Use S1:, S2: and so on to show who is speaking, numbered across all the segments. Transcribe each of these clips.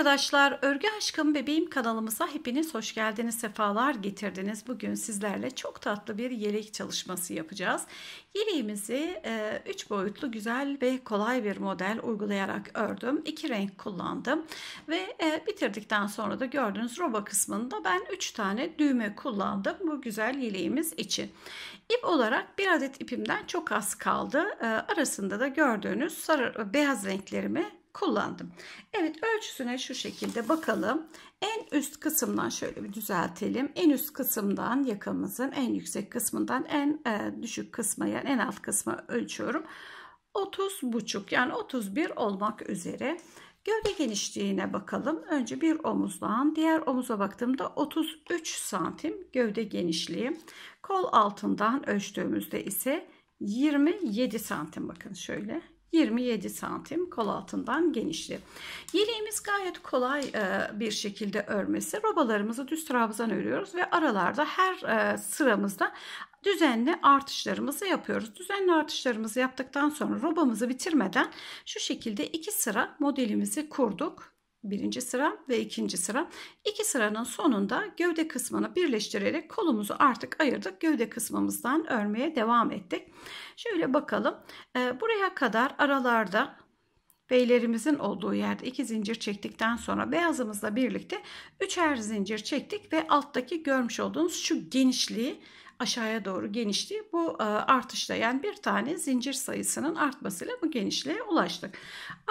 S1: arkadaşlar, Örgü Aşkım Bebeğim kanalımıza hepiniz hoş geldiniz, sefalar getirdiniz. Bugün sizlerle çok tatlı bir yelek çalışması yapacağız. Yeleğimizi 3 e, boyutlu güzel ve kolay bir model uygulayarak ördüm. 2 renk kullandım ve e, bitirdikten sonra da gördüğünüz roba kısmında ben 3 tane düğme kullandım bu güzel yeleğimiz için. İp olarak bir adet ipimden çok az kaldı. E, arasında da gördüğünüz sarı, beyaz renklerimi kullandım. Evet ölçüsüne şu şekilde bakalım. En üst kısımdan şöyle bir düzeltelim. En üst kısımdan yakamızın en yüksek kısmından en e, düşük kısma yani en alt kısma ölçüyorum. 30 buçuk yani 31 olmak üzere. Gövde genişliğine bakalım. Önce bir omuzdan diğer omuza baktığımda 33 santim gövde genişliği. Kol altından ölçtüğümüzde ise 27 santim bakın şöyle 27 santim kol altından genişliği. Yeleğimiz gayet kolay e, bir şekilde örmesi. Robalarımızı düz trabzan örüyoruz ve aralarda her e, sıramızda düzenli artışlarımızı yapıyoruz. Düzenli artışlarımızı yaptıktan sonra robamızı bitirmeden şu şekilde iki sıra modelimizi kurduk birinci sıra ve ikinci sıra. İki sıranın sonunda gövde kısmını birleştirerek kolumuzu artık ayırdık. Gövde kısmımızdan örmeye devam ettik. Şöyle bakalım. Ee, buraya kadar aralarda beylerimizin olduğu yerde iki zincir çektikten sonra beyazımızla birlikte üçer zincir çektik ve alttaki görmüş olduğunuz şu genişliği aşağıya doğru genişliği bu e, artışla yani bir tane zincir sayısının artmasıyla bu genişliğe ulaştık.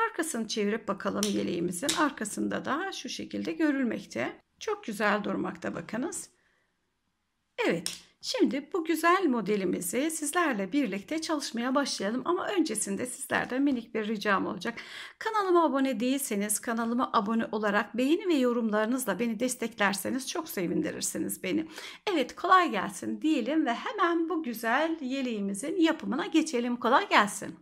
S1: Arkasını çevirip bakalım yeleğimizin arkasında da şu şekilde görülmekte. Çok güzel durmakta bakınız. Evet, şimdi bu güzel modelimizi sizlerle birlikte çalışmaya başlayalım. Ama öncesinde sizlerden minik bir ricam olacak. Kanalıma abone değilseniz kanalıma abone olarak beğeni ve yorumlarınızla beni desteklerseniz çok sevindirirsiniz beni. Evet, kolay gelsin diyelim ve hemen bu güzel yeleğimizin yapımına geçelim. Kolay gelsin.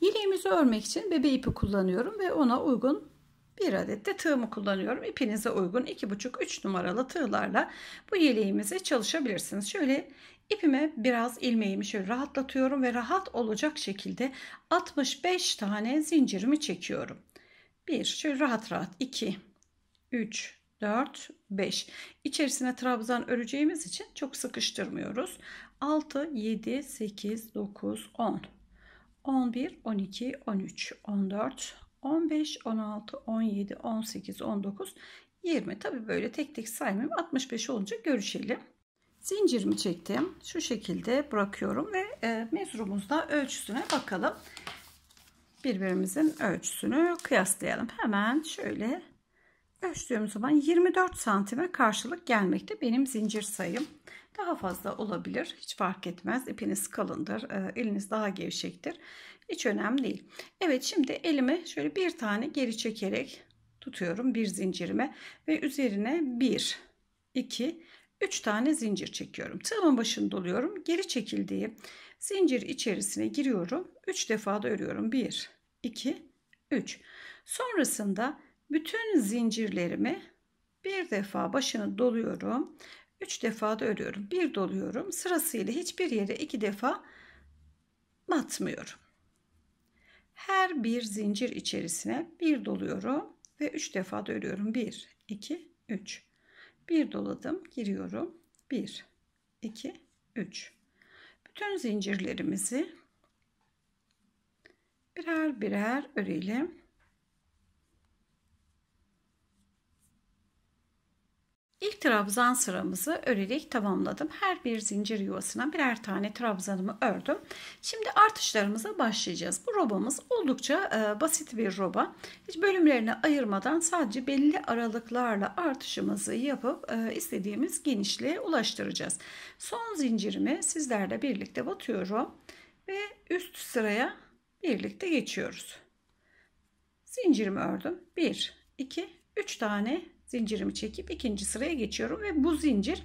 S1: Yeleğimizi örmek için bebe ipi kullanıyorum ve ona uygun bir adet de tığımı kullanıyorum. İpinize uygun 2,5-3 numaralı tığlarla bu yeleğimizi çalışabilirsiniz. Şöyle ipime biraz ilmeğimi şöyle rahatlatıyorum ve rahat olacak şekilde 65 tane zincirimi çekiyorum. 1 şöyle rahat rahat 2 3 4 5 İçerisine trabzan öreceğimiz için çok sıkıştırmıyoruz. 6 7 8 9 10 11 12 13 14 15, 16, 17, 18, 19, 20. Tabi böyle tek tek saymayayım. 65 olunca görüşelim. Zincirimi çektim. Şu şekilde bırakıyorum ve e, mezurumuzda ölçüsüne bakalım. Birbirimizin ölçüsünü kıyaslayalım. Hemen şöyle ölçtüğüm zaman 24 santime karşılık gelmekte benim zincir sayım. Daha fazla olabilir. Hiç fark etmez. İpiniz kalındır. E, eliniz daha gevşektir. Hiç önemli değil. Evet şimdi elimi şöyle bir tane geri çekerek tutuyorum bir zincirime ve üzerine 1 2 3 tane zincir çekiyorum. Tığımın başını doluyorum. Geri çekildiği zincir içerisine giriyorum. 3 defa da örüyorum. 1 2 3. Sonrasında bütün zincirlerimi bir defa başını doluyorum 3 defa da örüyorum. Bir doluyorum. Sırasıyla hiçbir yere 2 defa batmıyorum. Her bir zincir içerisine bir doluyorum ve 3 defa da örüyorum. 1, 2, 3. Bir doladım, giriyorum. 1, 2, 3. Bütün zincirlerimizi birer birer örelim. İlk trabzan sıramızı örerek tamamladım. Her bir zincir yuvasına birer tane trabzanımı ördüm. Şimdi artışlarımıza başlayacağız. Bu robamız oldukça e, basit bir roba. Hiç bölümlerine ayırmadan sadece belli aralıklarla artışımızı yapıp e, istediğimiz genişliğe ulaştıracağız. Son zincirimi sizlerle birlikte batıyorum ve üst sıraya birlikte geçiyoruz. Zincirimi ördüm. 1 2 3 tane Zincirimi çekip ikinci sıraya geçiyorum ve bu zincir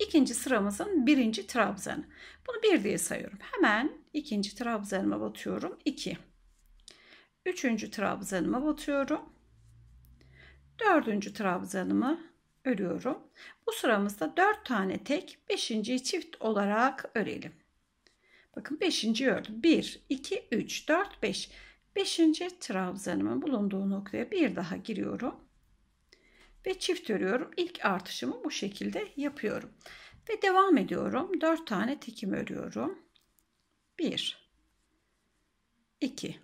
S1: ikinci sıramızın birinci trabzanı. Bunu bir diye sayıyorum. Hemen ikinci trabzanıma batıyorum. 2. Üçüncü trabzanıma batıyorum. Dördüncü trabzanımı örüyorum. Bu sıramızda 4 tane tek 5. çift olarak örelim. Bakın 5. ördüm. 1, 2, 3, 4, 5. 5. trabzanımın bulunduğu noktaya bir daha giriyorum ve çift örüyorum. İlk artışımı bu şekilde yapıyorum. Ve devam ediyorum. 4 tane tekim örüyorum. 1 2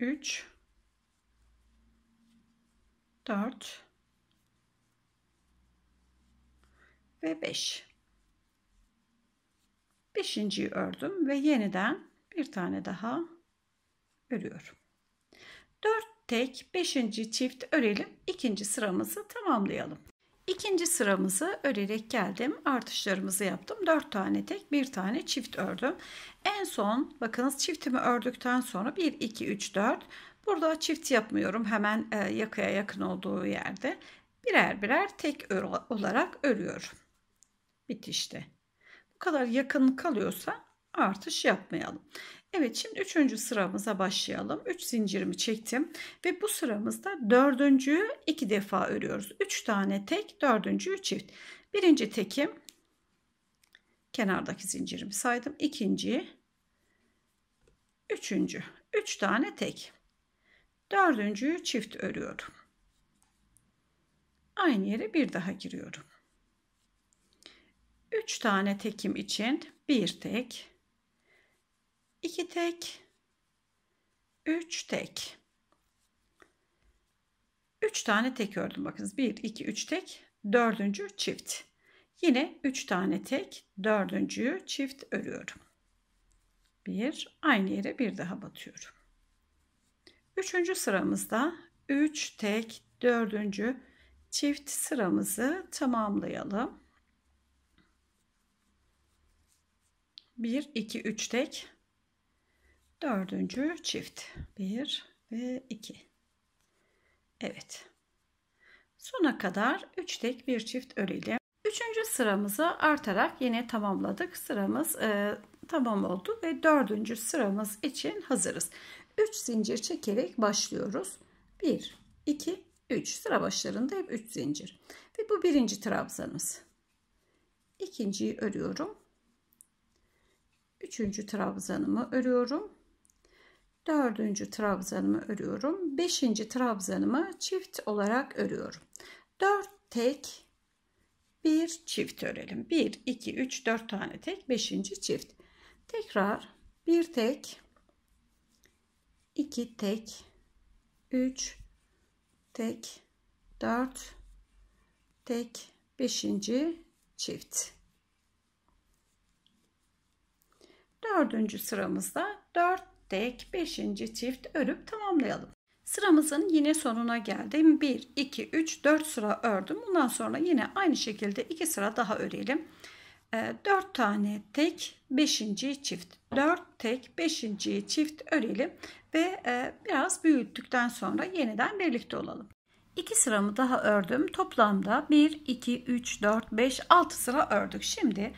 S1: 3 4 ve 5. Beşinciyi ördüm ve yeniden bir tane daha örüyorum. 4 tek 5. çift örelim. ikinci sıramızı tamamlayalım. İkinci sıramızı örerek geldim. Artışlarımızı yaptım. 4 tane tek, 1 tane çift ördüm. En son bakınız çiftimi ördükten sonra 1 2 3 4 burada çift yapmıyorum. Hemen e, yakaya yakın olduğu yerde birer birer tek ör olarak örüyorum. Bitişte. Bu kadar yakın kalıyorsa artış yapmayalım. Evet şimdi üçüncü sıramıza başlayalım. 3 zincirimi çektim ve bu sıramızda dördüncüyü iki defa örüyoruz. 3 tane tek dördüncü çift. Birinci tekim kenardaki zincirimi saydım. İkinci üçüncü. 3 üç tane tek. Dördüncüyü çift örüyorum. Aynı yere bir daha giriyorum. 3 tane tekim için bir tek 2 tek 3 tek 3 tane tek ördüm bakınız 1 2 3 tek dördüncü çift yine 3 tane tek dördüncüyü çift örüyorum bir aynı yere bir daha batıyorum üçüncü sıramızda 3 tek dördüncü çift sıramızı tamamlayalım 1 2 3 tek dördüncü çift bir ve iki Evet sona kadar üç tek bir çift örelim. üçüncü sıramızı artarak yine tamamladık sıramız e, tamam oldu ve dördüncü sıramız için hazırız 3 zincir çekerek başlıyoruz 1 2 3 sıra başlarında hep 3 zincir ve bu birinci trabzanız ikinciyi örüyorum üçüncü trabzanımı örüyorum dördüncü trabzanımı örüyorum. Beşinci trabzanımı çift olarak örüyorum. Dört tek bir çift örelim. Bir, iki, üç, dört tane tek. Beşinci çift. Tekrar bir tek, iki tek, üç tek, dört tek, beşinci çift. Dördüncü sıramızda dört tek 5. çift örüp tamamlayalım. Sıramızın yine sonuna geldim. 1, 2, 3, 4 sıra ördüm. Bundan sonra yine aynı şekilde 2 sıra daha örelim. 4 ee, tane tek 5. çift 4 tek 5. çift örelim ve e, biraz büyüttükten sonra yeniden birlikte olalım. 2 sıramı daha ördüm. Toplamda 1, 2, 3, 4, 5, 6 sıra ördük. Şimdi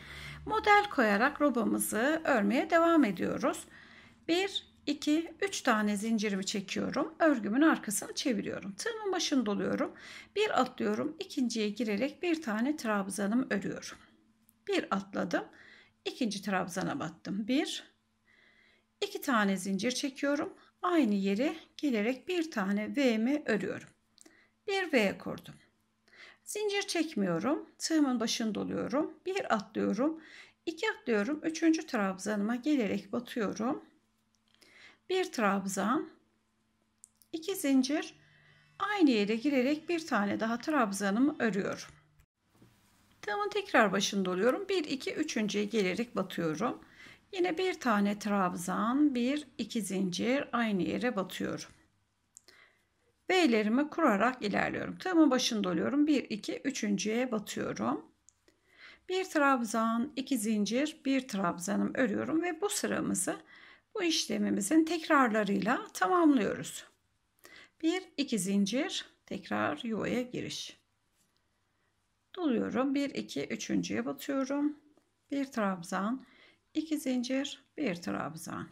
S1: model koyarak robamızı örmeye devam ediyoruz. 1, 2, 3 tane zincirimi çekiyorum. Örgümün arkasını çeviriyorum. Tığımın başını doluyorum. Bir atlıyorum. ikinciye girerek bir tane trabzanımı örüyorum. Bir atladım. ikinci trabzana battım. 1, 2 tane zincir çekiyorum. Aynı yere gelerek bir tane V'mi örüyorum. Bir V kurdum. Zincir çekmiyorum. Tığımın başını doluyorum. Bir atlıyorum. iki atlıyorum. Üçüncü trabzanıma gelerek batıyorum bir trabzan, iki zincir, aynı yere girerek bir tane daha trabzanımı örüyorum. Tığımın tekrar başında oluyorum. 1 2 üçüncüye gelerek batıyorum. Yine bir tane trabzan, bir iki zincir aynı yere batıyorum. V'lerimi kurarak ilerliyorum. Tığımın başında oluyorum. 1 2 üçüncüye batıyorum. Bir trabzan, iki zincir, bir trabzanım örüyorum ve bu sıramızı bu işlemimizin tekrarlarıyla tamamlıyoruz. 1 2 zincir tekrar yuvaya giriş. Doluyorum. 1 2 3.'ye batıyorum. 1 trabzan, 2 zincir, 1 trabzan.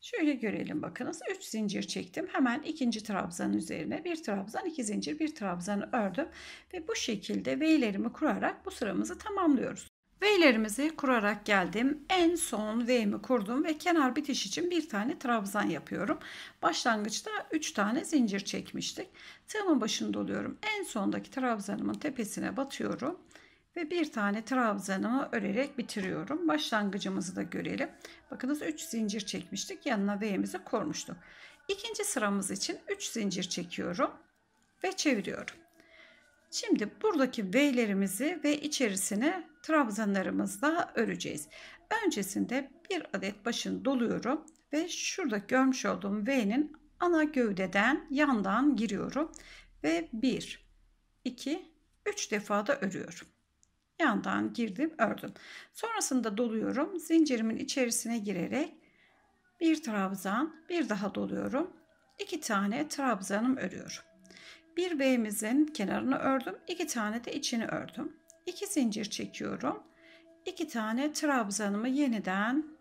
S1: Şöyle görelim bakınız. 3 zincir çektim. Hemen ikinci trabzanın üzerine 1 trabzan, 2 zincir, 1 trabzan ördüm ve bu şekilde V'lerimi kurarak bu sıramızı tamamlıyoruz. V'lerimizi kurarak geldim. En son V'mi kurdum ve kenar bitiş için bir tane trabzan yapıyorum. Başlangıçta 3 tane zincir çekmiştik. Tığımın başını doluyorum. En sondaki trabzanımın tepesine batıyorum. Ve bir tane trabzanımı örerek bitiriyorum. Başlangıcımızı da görelim. Bakınız 3 zincir çekmiştik. Yanına V'mizi kurmuştuk. İkinci sıramız için 3 zincir çekiyorum ve çeviriyorum. Şimdi buradaki V'lerimizi ve içerisine trabzanlarımızla öreceğiz. Öncesinde bir adet başını doluyorum ve şurada görmüş olduğum V'nin ana gövdeden yandan giriyorum ve 1 2 3 defa da örüyorum. Yandan girdim, ördüm. Sonrasında doluyorum. Zincirimin içerisine girerek bir trabzan, bir daha doluyorum. 2 tane trabzanım örüyorum. Bir V'mizin kenarını ördüm, iki tane de içini ördüm. 2 zincir çekiyorum. 2 tane trabzanımı yeniden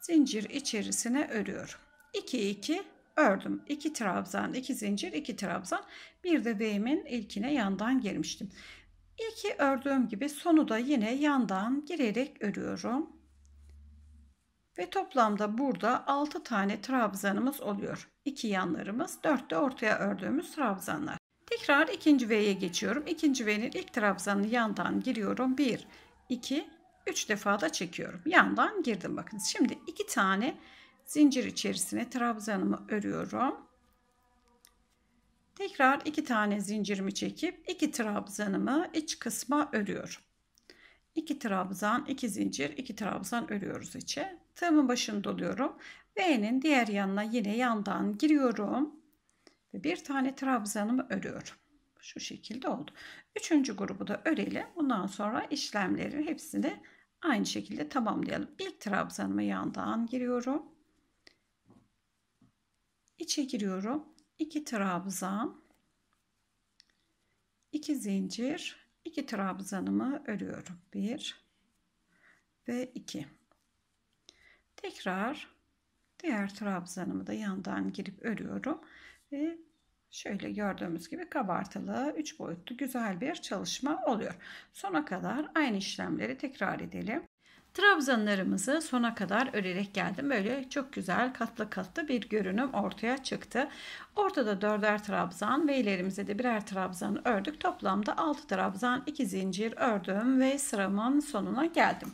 S1: zincir içerisine örüyorum. 2 2 ördüm. 2 trabzan, 2 zincir, 2 trabzan. Bir de deyimin ilkine yandan girmiştim. İlki ördüğüm gibi sonu da yine yandan girerek örüyorum. Ve toplamda burada 6 tane trabzanımız oluyor. 2 yanlarımız, 4 de ortaya ördüğümüz trabzanlar. Tekrar ikinci V'ye geçiyorum. İkinci V'nin ilk trabzanı yandan giriyorum. 1, 2, 3 defa da çekiyorum. Yandan girdim bakın. Şimdi iki tane zincir içerisine trabzanımı örüyorum. Tekrar iki tane zincirimi çekip iki trabzanımı iç kısma örüyorum. 2 trabzan, 2 zincir, 2 trabzan örüyoruz içe. Tığımın başını doluyorum. V'nin diğer yanına yine yandan giriyorum. Ve bir tane trabzanımı örüyorum. Şu şekilde oldu. Üçüncü grubu da örelim. Bundan sonra işlemlerin hepsini aynı şekilde tamamlayalım. İlk trabzanımı yandan giriyorum. İçe giriyorum. 2 trabzan, iki zincir, iki trabzanımı örüyorum. Bir ve iki. Tekrar diğer trabzanımı da yandan girip örüyorum. Ve şöyle gördüğümüz gibi kabartılı üç boyutlu güzel bir çalışma oluyor. Sona kadar aynı işlemleri tekrar edelim. Trabzanlarımızı sona kadar örerek geldim. Böyle çok güzel katlı katlı bir görünüm ortaya çıktı. Ortada dörder trabzan ve ilerimize de birer trabzan ördük. Toplamda 6 trabzan 2 zincir ördüm ve sıramın sonuna geldim.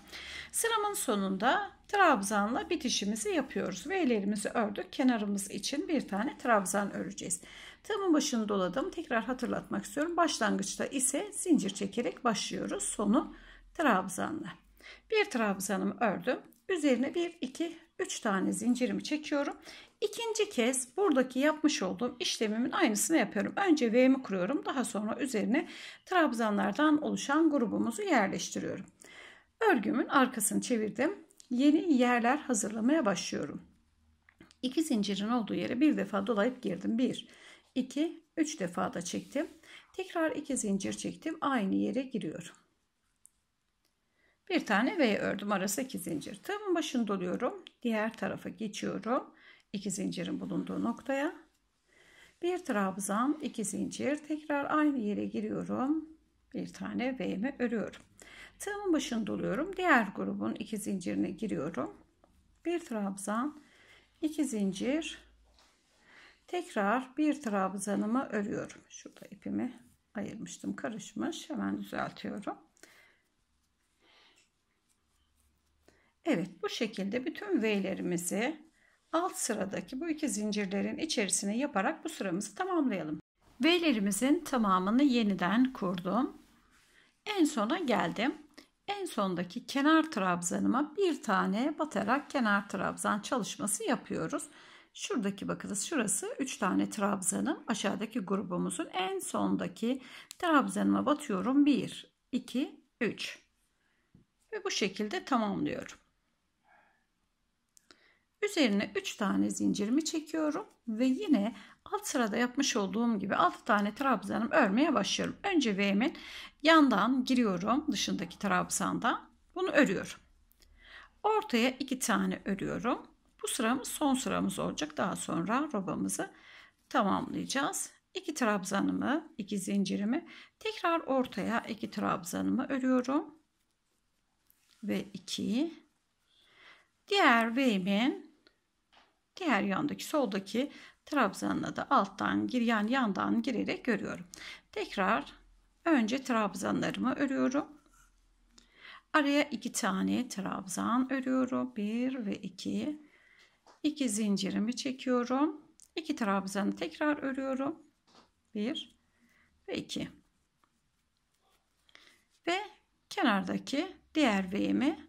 S1: Sıramın sonunda trabzanla bitişimizi yapıyoruz ve ellerimizi ördük. Kenarımız için bir tane trabzan öreceğiz. Tığımın başını doladım. Tekrar hatırlatmak istiyorum. Başlangıçta ise zincir çekerek başlıyoruz. Sonu trabzanla. Bir trabzanımı ördüm. Üzerine 1, 2, 3 tane zincirimi çekiyorum. İkinci kez buradaki yapmış olduğum işlemimin aynısını yapıyorum. Önce V'mi kuruyorum. Daha sonra üzerine trabzanlardan oluşan grubumuzu yerleştiriyorum. Örgümün arkasını çevirdim yeni yerler hazırlamaya başlıyorum. İki zincirin olduğu yere bir defa dolayıp girdim. Bir, iki, üç defa da çektim. Tekrar iki zincir çektim. Aynı yere giriyorum. Bir tane V ördüm. Arası iki zincir. Tığımın başını doluyorum. Diğer tarafa geçiyorum. İki zincirin bulunduğu noktaya. Bir trabzan, iki zincir. Tekrar aynı yere giriyorum. Bir tane V'mi örüyorum. Tığımın başını doluyorum. Diğer grubun iki zincirine giriyorum. Bir trabzan, iki zincir. Tekrar bir trabzanımı örüyorum. Şurada ipimi ayırmıştım. Karışmış. Hemen düzeltiyorum. Evet bu şekilde bütün V'lerimizi alt sıradaki bu iki zincirlerin içerisine yaparak bu sıramızı tamamlayalım. V'lerimizin tamamını yeniden kurdum. En sona geldim. En sondaki kenar trabzanıma bir tane batarak kenar trabzan çalışması yapıyoruz. Şuradaki bakınız şurası 3 tane trabzanım. Aşağıdaki grubumuzun en sondaki trabzanıma batıyorum. 1, 2, 3. Ve bu şekilde tamamlıyorum. Üzerine 3 tane zincirimi çekiyorum ve yine alt sırada yapmış olduğum gibi 6 tane trabzanım örmeye başlıyorum. Önce V'min yandan giriyorum dışındaki trabzandan. Bunu örüyorum. Ortaya 2 tane örüyorum. Bu sıramız son sıramız olacak. Daha sonra robamızı tamamlayacağız. 2 trabzanımı, 2 zincirimi tekrar ortaya 2 trabzanımı örüyorum. Ve 2 diğer V'min diğer yandaki soldaki Trabzan'la da alttan gir yani yandan girerek örüyorum. Tekrar önce trabzanlarımı örüyorum. Araya iki tane trabzan örüyorum. Bir ve iki. İki zincirimi çekiyorum. İki trabzanı tekrar örüyorum. Bir ve iki. Ve kenardaki diğer V'mi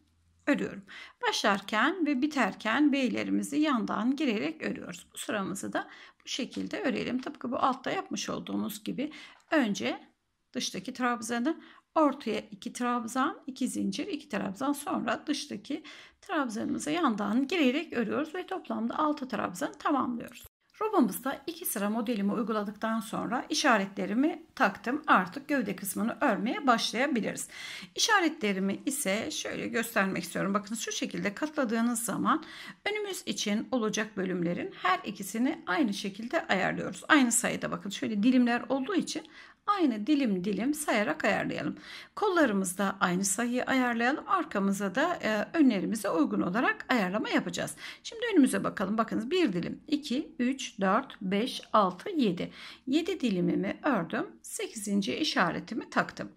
S1: örüyorum. Başlarken ve biterken beylerimizi yandan girerek örüyoruz. Bu sıramızı da bu şekilde örelim. Tıpkı bu altta yapmış olduğumuz gibi önce dıştaki trabzanı ortaya iki trabzan, iki zincir, iki trabzan sonra dıştaki trabzanımızı yandan girerek örüyoruz ve toplamda 6 trabzan tamamlıyoruz. Robamızda iki sıra modelimi uyguladıktan sonra işaretlerimi taktım. Artık gövde kısmını örmeye başlayabiliriz. İşaretlerimi ise şöyle göstermek istiyorum. Bakın şu şekilde katladığınız zaman önümüz için olacak bölümlerin her ikisini aynı şekilde ayarlıyoruz. Aynı sayıda bakın şöyle dilimler olduğu için aynı dilim dilim sayarak ayarlayalım. Kollarımızda aynı sayıyı ayarlayalım. Arkamıza da e, önlerimize uygun olarak ayarlama yapacağız. Şimdi önümüze bakalım. Bakınız bir dilim 2, 3, 4, 5, 6, 7. 7 dilimimi ördüm. 8. işaretimi taktım.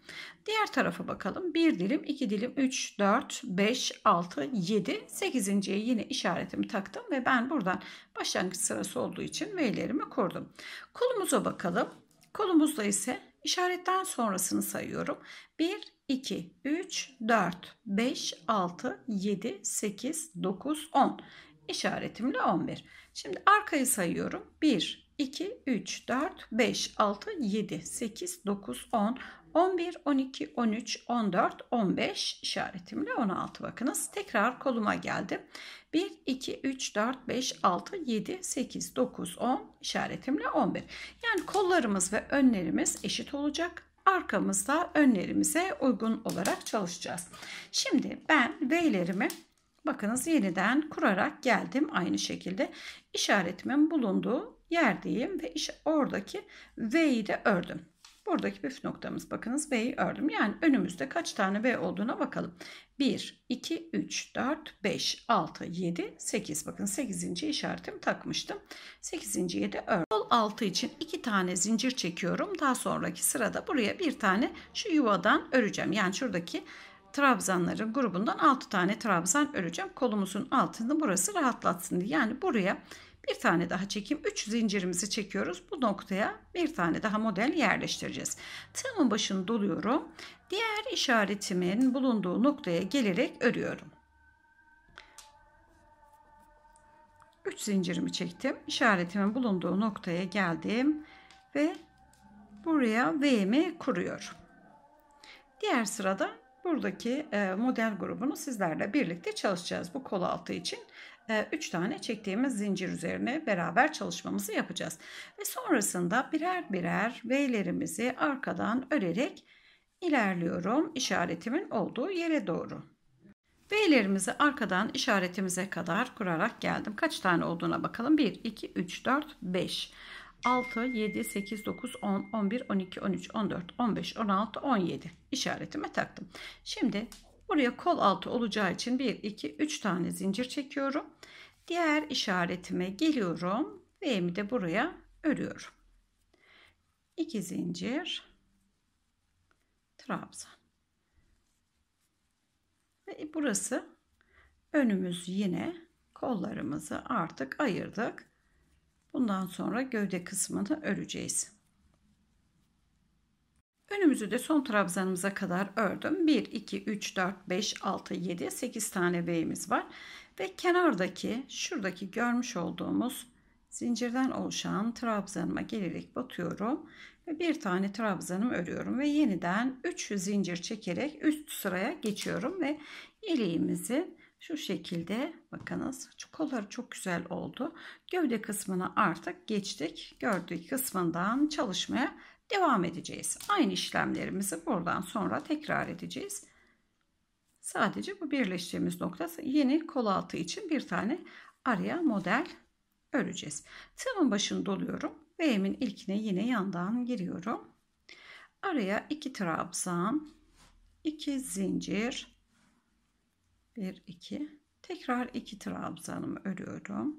S1: Diğer tarafa bakalım. 1 dilim, 2 dilim, 3, 4, 5, 6, 7, 8. yine işaretimi taktım ve ben buradan başlangıç sırası olduğu için V'lerimi kurdum. Kolumuza bakalım. Kolumuzda ise işaretten sonrasını sayıyorum. 1, 2, 3, 4, 5, 6, 7, 8, 9, 10. İşaretimle 11. Şimdi arkayı sayıyorum. 1, 2, 3, 4, 5, 6, 7, 8, 9, 10, 11, 12, 13, 14, 15 işaretimle 16 bakınız. Tekrar koluma geldim. 1, 2, 3, 4, 5, 6, 7, 8, 9, 10 işaretimle 11. Yani kollarımız ve önlerimiz eşit olacak arkamızda önlerimize uygun olarak çalışacağız. Şimdi ben V'lerimi bakınız yeniden kurarak geldim aynı şekilde işaretimin bulunduğu yerdeyim ve oradaki V'yi de ördüm. Buradaki püf noktamız bakınız B'yi ördüm. Yani önümüzde kaç tane B olduğuna bakalım. 1, 2, 3, 4, 5, 6, 7, 8. Bakın 8. işaretim takmıştım. 8. 7 ördüm. Sol 6 için 2 tane zincir çekiyorum. Daha sonraki sırada buraya bir tane şu yuvadan öreceğim. Yani şuradaki trabzanların grubundan 6 tane trabzan öreceğim. Kolumuzun altını burası rahatlatsın diye. Yani buraya bir tane daha çekim 3 zincirimizi çekiyoruz. Bu noktaya bir tane daha model yerleştireceğiz. Tığımın başını doluyorum. Diğer işaretimin bulunduğu noktaya gelerek örüyorum. 3 zincirimi çektim. İşaretimin bulunduğu noktaya geldim ve buraya V'mi kuruyorum. Diğer sırada buradaki e, model grubunu sizlerle birlikte çalışacağız bu kol altı için. 3 ee, tane çektiğimiz zincir üzerine beraber çalışmamızı yapacağız. Ve sonrasında birer birer V'lerimizi arkadan örerek ilerliyorum işaretimin olduğu yere doğru. V'lerimizi arkadan işaretimize kadar kurarak geldim. Kaç tane olduğuna bakalım. 1, 2, 3, 4, 5, 6, 7, 8, 9, 10, 11, 12, 13, 14, 15, 16, 17 işaretime taktım. Şimdi Buraya kol altı olacağı için 1, 2, 3 tane zincir çekiyorum. Diğer işaretime geliyorum. V'mi de buraya örüyorum. 2 zincir. Trabzan. Ve burası önümüz yine kollarımızı artık ayırdık. Bundan sonra gövde kısmını öreceğiz. Önümüzü de son trabzanımıza kadar ördüm. 1, 2, 3, 4, 5, 6, 7, 8 tane B'miz var. Ve kenardaki şuradaki görmüş olduğumuz zincirden oluşan trabzanıma gelerek batıyorum. Ve bir tane trabzanım örüyorum. Ve yeniden 3 zincir çekerek üst sıraya geçiyorum. Ve iliğimizi şu şekilde bakınız kolları çok güzel oldu. Gövde kısmına artık geçtik. Gördüğü kısmından çalışmaya devam edeceğiz. Aynı işlemlerimizi buradan sonra tekrar edeceğiz. Sadece bu birleştiğimiz noktası yeni kol altı için bir tane araya model öreceğiz. Tığımın başını doluyorum. V'min ilkine yine yandan giriyorum. Araya 2 trabzan, 2 zincir, 1 2 tekrar 2 trabzanımı örüyorum.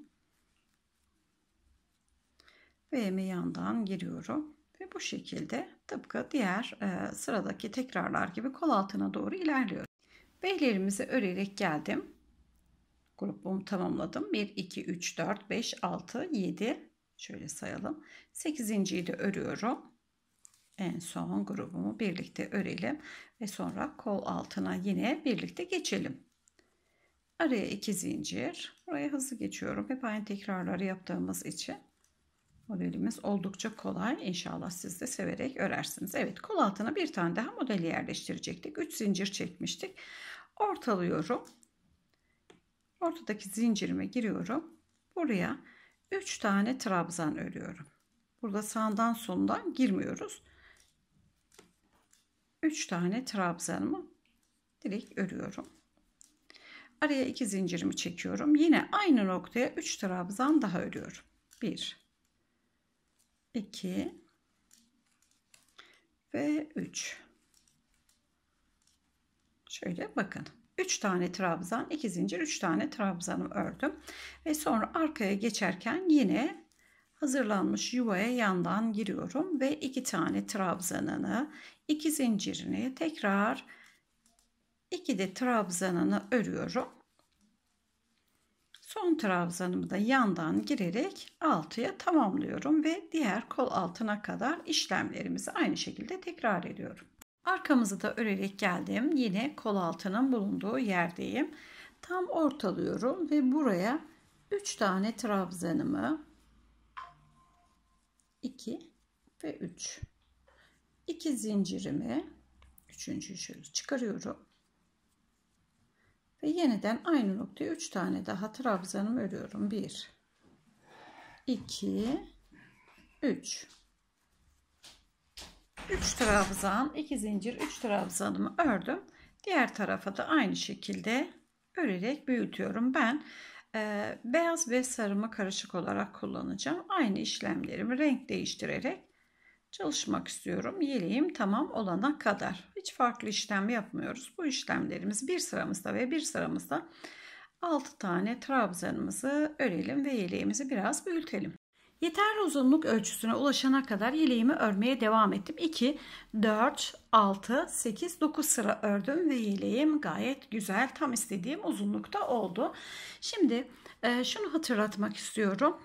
S1: V'mi yandan giriyorum. Ve bu şekilde tıpkı diğer e, sıradaki tekrarlar gibi kol altına doğru ilerliyorum. Beylerimizi örerek geldim. Grubumu tamamladım. 1, 2, 3, 4, 5, 6, 7. Şöyle sayalım. 8.yi de örüyorum. En son grubumu birlikte örelim. Ve sonra kol altına yine birlikte geçelim. Araya 2 zincir. Buraya hızlı geçiyorum. Hep aynı tekrarları yaptığımız için. Modelimiz oldukça kolay. İnşallah siz de severek örersiniz. Evet kol altına bir tane daha modeli yerleştirecektik. 3 zincir çekmiştik. Ortalıyorum. Ortadaki zincirime giriyorum. Buraya 3 tane trabzan örüyorum. Burada sağdan soldan girmiyoruz. 3 tane trabzanımı direkt örüyorum. Araya 2 zincirimi çekiyorum. Yine aynı noktaya 3 trabzan daha örüyorum. 1 2 ve 3. Şöyle bakın. 3 tane trabzan, 2 zincir, 3 tane trabzanı ördüm. Ve sonra arkaya geçerken yine hazırlanmış yuvaya yandan giriyorum ve 2 tane trabzanını, 2 zincirini tekrar 2 de trabzanını örüyorum Son trabzanımı da yandan girerek altıya tamamlıyorum ve diğer kol altına kadar işlemlerimizi aynı şekilde tekrar ediyorum. Arkamızı da örerek geldim. Yine kol altının bulunduğu yerdeyim. Tam ortalıyorum ve buraya 3 tane trabzanımı 2 ve 3 2 zincirimi 3. şöyle çıkarıyorum. Ve yeniden aynı noktaya 3 tane daha trabzanımı örüyorum. 1 2 3 3 trabzan, 2 zincir, 3 trabzanımı ördüm. Diğer tarafa da aynı şekilde örerek büyütüyorum. Ben e, beyaz ve sarımı karışık olarak kullanacağım. Aynı işlemlerimi renk değiştirerek çalışmak istiyorum. Yeleğim tamam olana kadar. Hiç farklı işlem yapmıyoruz. Bu işlemlerimiz bir sıramızda ve bir sıramızda 6 tane trabzanımızı örelim ve yeleğimizi biraz büyütelim. Yeterli uzunluk ölçüsüne ulaşana kadar yeleğimi örmeye devam ettim. 2, 4, 6, 8, 9 sıra ördüm ve yeleğim gayet güzel tam istediğim uzunlukta oldu. Şimdi e, şunu hatırlatmak istiyorum.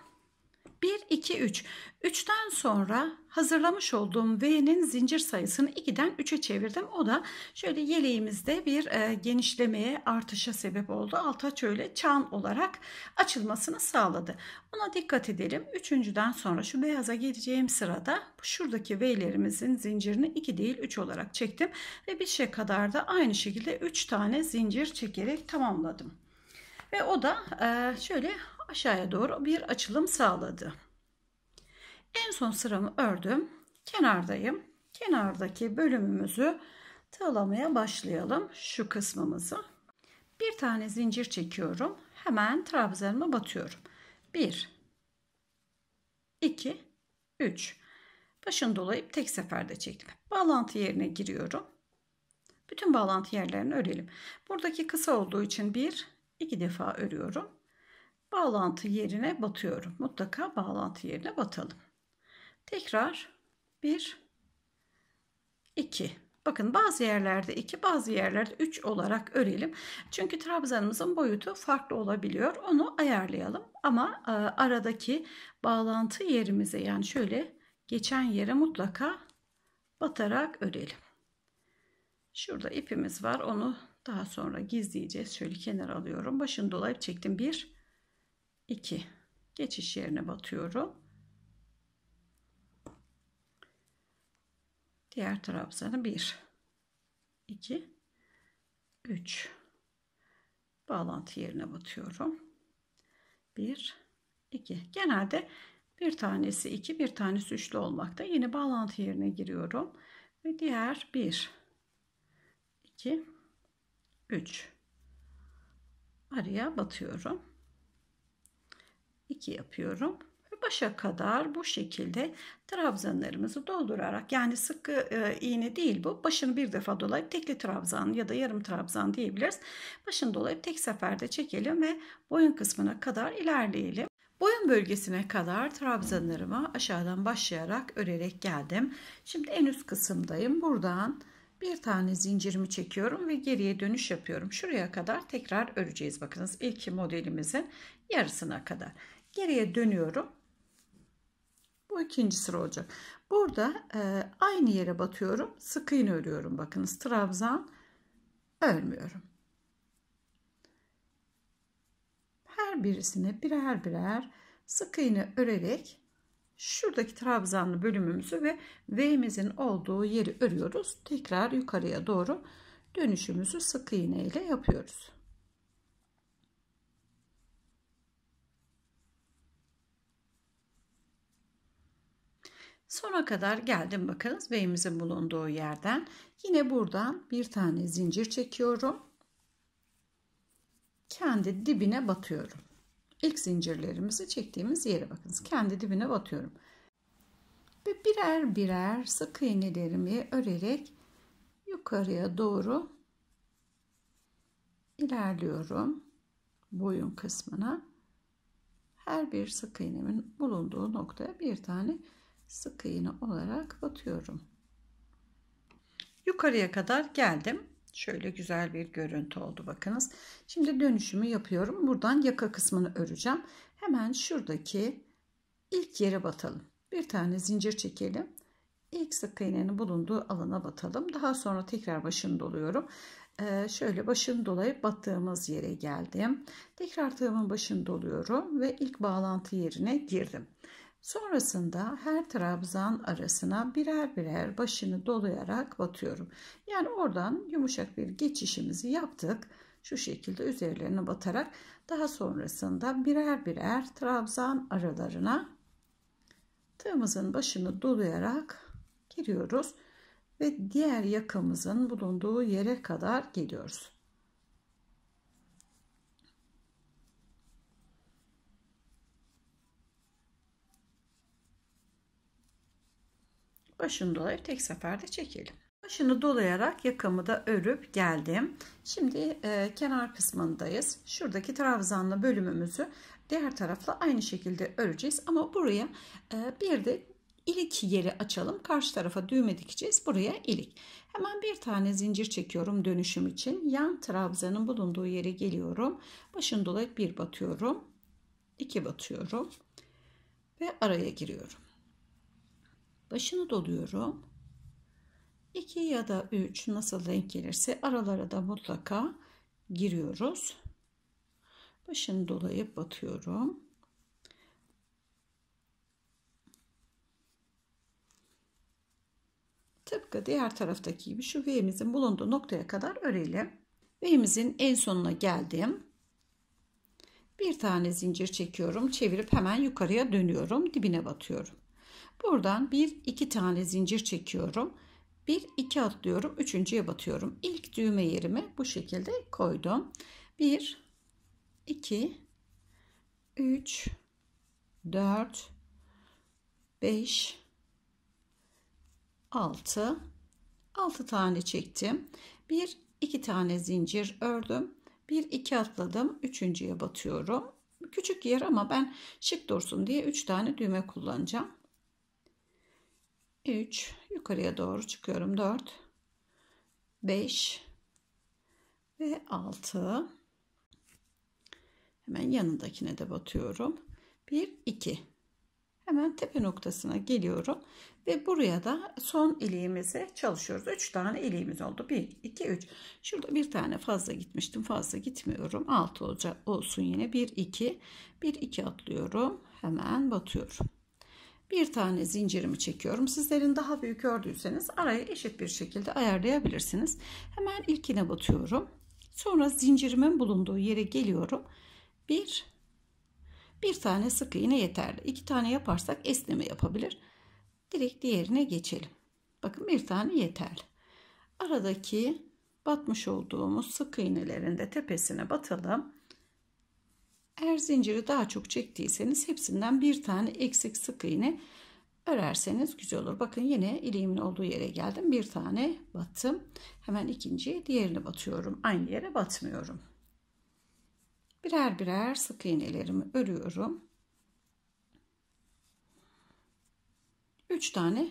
S1: 1, 2, 3. 3'ten sonra hazırlamış olduğum V'nin zincir sayısını 2'den 3'e çevirdim. O da şöyle yeleğimizde bir e, genişlemeye, artışa sebep oldu. Alta şöyle çan olarak açılmasını sağladı. Buna dikkat edelim. Üçüncüden sonra şu beyaza gireceğim sırada şuradaki V'lerimizin zincirini 2 değil 3 olarak çektim. Ve bir şey kadar da aynı şekilde 3 tane zincir çekerek tamamladım. Ve o da e, şöyle aşağıya doğru bir açılım sağladı. En son sıramı ördüm. Kenardayım. Kenardaki bölümümüzü tığlamaya başlayalım şu kısmımızı. Bir tane zincir çekiyorum. Hemen trabzanıma batıyorum. 1 2 3 Başını dolayıp tek seferde çektim. Bağlantı yerine giriyorum. Bütün bağlantı yerlerini örelim. Buradaki kısa olduğu için bir, iki defa örüyorum bağlantı yerine batıyorum. Mutlaka bağlantı yerine batalım. Tekrar 1 2 Bakın bazı yerlerde 2 bazı yerlerde 3 olarak örelim. Çünkü trabzanımızın boyutu farklı olabiliyor. Onu ayarlayalım. Ama e, aradaki bağlantı yerimize yani şöyle geçen yere mutlaka batarak örelim. Şurada ipimiz var. Onu daha sonra gizleyeceğiz. Şöyle kenar alıyorum. Başını dolayıp çektim. 1 2 geçiş yerine batıyorum. Diğer trabzanı 1 2 3 bağlantı yerine batıyorum. 1 2 genelde bir tanesi 2 bir tanesi üçlü olmakta. Yine bağlantı yerine giriyorum ve diğer 1 2 3 araya batıyorum. 2 yapıyorum. Ve başa kadar bu şekilde trabzanlarımızı doldurarak yani sıkı e, iğne değil bu. Başını bir defa dolayıp tekli trabzan ya da yarım trabzan diyebiliriz. Başını dolayıp tek seferde çekelim ve boyun kısmına kadar ilerleyelim. Boyun bölgesine kadar trabzanlarımı aşağıdan başlayarak örerek geldim. Şimdi en üst kısımdayım. Buradan bir tane zincirimi çekiyorum ve geriye dönüş yapıyorum. Şuraya kadar tekrar öreceğiz. Bakınız ilk modelimizin yarısına kadar. Geriye dönüyorum. Bu ikinci sıra olacak. Burada e, aynı yere batıyorum. Sık iğne örüyorum. Bakınız trabzan örmüyorum. Her birisine birer birer sık iğne örerek şuradaki trabzanlı bölümümüzü ve V'mizin olduğu yeri örüyoruz. Tekrar yukarıya doğru dönüşümüzü sık iğne ile yapıyoruz. Sona kadar geldim bakınız beyimizin bulunduğu yerden. Yine buradan bir tane zincir çekiyorum. Kendi dibine batıyorum. İlk zincirlerimizi çektiğimiz yere bakınız. Kendi dibine batıyorum. Ve birer birer sık iğnelerimi örerek yukarıya doğru ilerliyorum. Boyun kısmına. Her bir sık iğnemin bulunduğu noktaya bir tane sık iğne olarak batıyorum. Yukarıya kadar geldim. Şöyle güzel bir görüntü oldu bakınız. Şimdi dönüşümü yapıyorum. Buradan yaka kısmını öreceğim. Hemen şuradaki ilk yere batalım. Bir tane zincir çekelim. İlk sık iğnenin bulunduğu alana batalım. Daha sonra tekrar başını doluyorum. Ee, şöyle başını dolayıp battığımız yere geldim. Tekrar tığımın başını doluyorum ve ilk bağlantı yerine girdim. Sonrasında her trabzan arasına birer birer başını dolayarak batıyorum. Yani oradan yumuşak bir geçişimizi yaptık. Şu şekilde üzerlerine batarak daha sonrasında birer birer trabzan aralarına tığımızın başını dolayarak giriyoruz ve diğer yakamızın bulunduğu yere kadar geliyoruz. Başını dolayıp tek seferde çekelim. Başını dolayarak yakamı da örüp geldim. Şimdi e, kenar kısmındayız. Şuradaki trabzanlı bölümümüzü diğer tarafla aynı şekilde öreceğiz. Ama buraya e, bir de ilik yeri açalım. Karşı tarafa düğme dikeceğiz. Buraya ilik. Hemen bir tane zincir çekiyorum dönüşüm için. Yan trabzanın bulunduğu yere geliyorum. Başını dolayıp bir batıyorum. iki batıyorum. Ve araya giriyorum başını doluyorum. 2 ya da 3 nasıl denk gelirse aralara da mutlaka giriyoruz. Başını dolayıp batıyorum. Tıpkı diğer taraftaki gibi şu V'mizin bulunduğu noktaya kadar örelim. V'mizin en sonuna geldim. Bir tane zincir çekiyorum. Çevirip hemen yukarıya dönüyorum. Dibine batıyorum. Buradan bir iki tane zincir çekiyorum. Bir iki atlıyorum. Üçüncüye batıyorum. İlk düğme yerimi bu şekilde koydum. Bir iki üç dört beş altı altı tane çektim. Bir iki tane zincir ördüm. Bir iki atladım. Üçüncüye batıyorum. Küçük yer ama ben şık dursun diye üç tane düğme kullanacağım. 3 yukarıya doğru çıkıyorum 4 5 ve 6 hemen yanındakine de batıyorum 1 2 hemen tepe noktasına geliyorum ve buraya da son iliğimizi çalışıyoruz 3 tane iliğimiz oldu 1 2 3 şurada bir tane fazla gitmiştim fazla gitmiyorum 6 olacak olsun yine 1 2 1 2 atlıyorum hemen batıyorum bir tane zincirimi çekiyorum. Sizlerin daha büyük ördüyseniz arayı eşit bir şekilde ayarlayabilirsiniz. Hemen ilkine batıyorum. Sonra zincirimin bulunduğu yere geliyorum. Bir, bir tane sık iğne yeterli. İki tane yaparsak esneme yapabilir. Direkt diğerine geçelim. Bakın bir tane yeterli. Aradaki batmış olduğumuz sık iğnelerin de tepesine batalım. Eğer zinciri daha çok çektiyseniz hepsinden bir tane eksik sık iğne örerseniz güzel olur. Bakın yine iliğimin olduğu yere geldim. Bir tane battım. Hemen ikinciye diğerini batıyorum. Aynı yere batmıyorum. Birer birer sık iğnelerimi örüyorum. 3 tane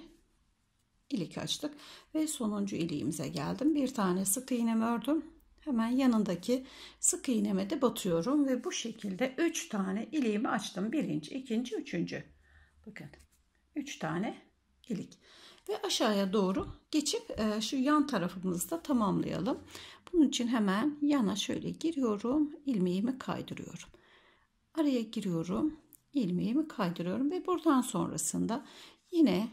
S1: ilik açtık ve sonuncu iliğimize geldim. Bir tane sık iğnemi ördüm hemen yanındaki sık iğneme de batıyorum ve bu şekilde 3 tane iliğimi açtım. Birinci, ikinci, üçüncü. Bakın 3 tane ilik ve aşağıya doğru geçip e, şu yan tarafımızı da tamamlayalım. Bunun için hemen yana şöyle giriyorum, ilmeğimi kaydırıyorum. Araya giriyorum, ilmeğimi kaydırıyorum ve buradan sonrasında yine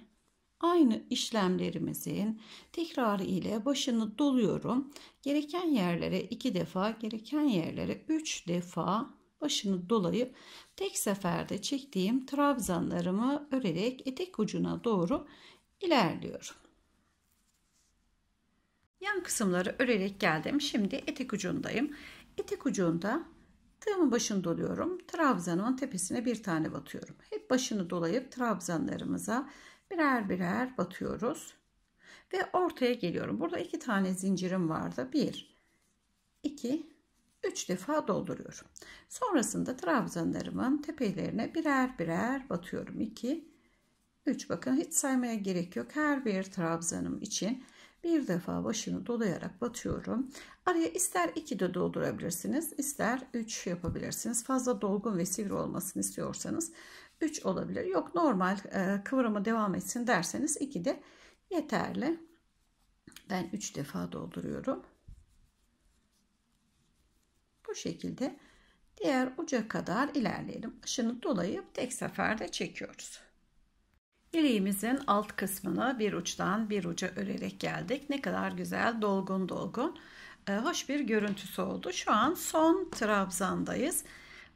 S1: aynı işlemlerimizin tekrarı ile başını doluyorum. Gereken yerlere iki defa, gereken yerlere üç defa başını dolayıp tek seferde çektiğim trabzanlarımı örerek etek ucuna doğru ilerliyorum. Yan kısımları örerek geldim. Şimdi etek ucundayım. Etek ucunda tığımın başını doluyorum. Trabzanın tepesine bir tane batıyorum. Hep başını dolayıp trabzanlarımıza birer birer batıyoruz ve ortaya geliyorum. Burada iki tane zincirim vardı. Bir, iki, üç defa dolduruyorum. Sonrasında trabzanlarımın tepelerine birer birer batıyorum. İki, üç. Bakın hiç saymaya gerek yok. Her bir trabzanım için bir defa başını dolayarak batıyorum. Araya ister 2 de doldurabilirsiniz, ister 3 yapabilirsiniz. Fazla dolgun ve sivri olmasını istiyorsanız 3 olabilir. Yok normal e, kıvrımı devam etsin derseniz 2 de yeterli. Ben 3 defa dolduruyorum. Bu şekilde diğer uca kadar ilerleyelim. Işını dolayıp tek seferde çekiyoruz. İliğimizin alt kısmını bir uçtan bir uca örerek geldik. Ne kadar güzel dolgun dolgun e, hoş bir görüntüsü oldu. Şu an son trabzandayız.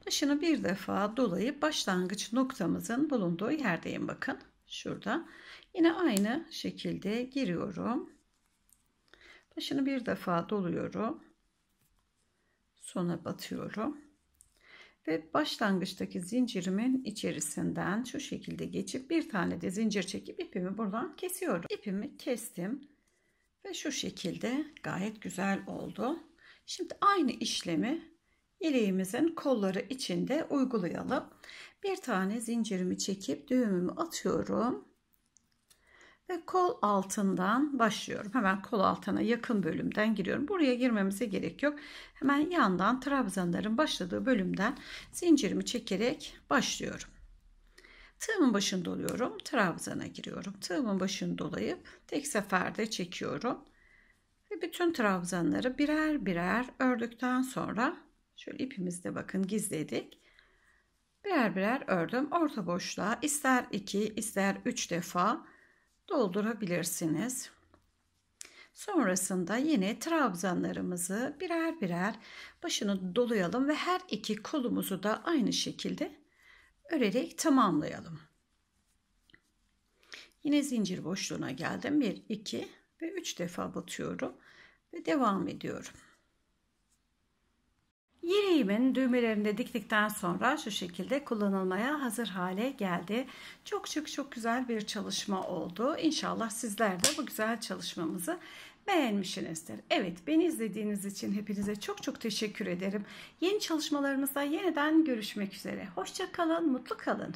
S1: Taşını bir defa dolayıp başlangıç noktamızın bulunduğu yerdeyim bakın. Şurada. Yine aynı şekilde giriyorum. Taşını bir defa doluyorum. Sona batıyorum. Ve başlangıçtaki zincirimin içerisinden şu şekilde geçip bir tane de zincir çekip ipimi buradan kesiyorum. İpimi kestim. Ve şu şekilde gayet güzel oldu. Şimdi aynı işlemi iliğimizin kolları içinde uygulayalım. Bir tane zincirimi çekip düğümümü atıyorum. Ve kol altından başlıyorum. Hemen kol altına yakın bölümden giriyorum. Buraya girmemize gerek yok. Hemen yandan trabzanların başladığı bölümden zincirimi çekerek başlıyorum. Tığımın başını doluyorum. Trabzana giriyorum. Tığımın başını dolayıp tek seferde çekiyorum. Ve bütün trabzanları birer birer ördükten sonra Şöyle ipimizde bakın gizledik. Birer birer ördüm. Orta boşluğa ister 2 ister 3 defa doldurabilirsiniz. Sonrasında yine trabzanlarımızı birer birer başını dolayalım ve her iki kolumuzu da aynı şekilde örerek tamamlayalım. Yine zincir boşluğuna geldim. 1, 2 ve 3 defa batıyorum ve devam ediyorum. Yeni düğmelerini diktikten sonra şu şekilde kullanılmaya hazır hale geldi. Çok çok çok güzel bir çalışma oldu. İnşallah sizler de bu güzel çalışmamızı beğenmişsinizdir. Evet beni izlediğiniz için hepinize çok çok teşekkür ederim. Yeni çalışmalarımızda yeniden görüşmek üzere. Hoşçakalın, mutlu kalın.